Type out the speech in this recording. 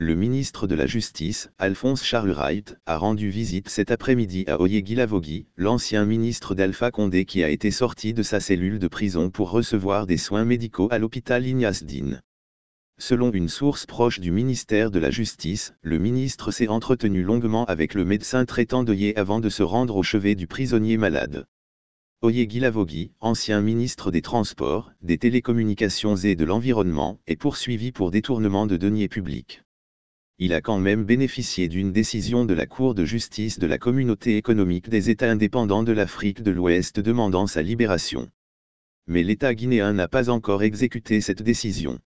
Le ministre de la Justice, Alphonse Charles a rendu visite cet après-midi à Oye l'ancien ministre d'Alpha Condé qui a été sorti de sa cellule de prison pour recevoir des soins médicaux à l'hôpital Ignace Dine. Selon une source proche du ministère de la Justice, le ministre s'est entretenu longuement avec le médecin traitant d'Oye avant de se rendre au chevet du prisonnier malade. Oye ancien ministre des Transports, des Télécommunications et de l'Environnement, est poursuivi pour détournement de deniers publics il a quand même bénéficié d'une décision de la Cour de justice de la Communauté économique des États indépendants de l'Afrique de l'Ouest demandant sa libération. Mais l'État guinéen n'a pas encore exécuté cette décision.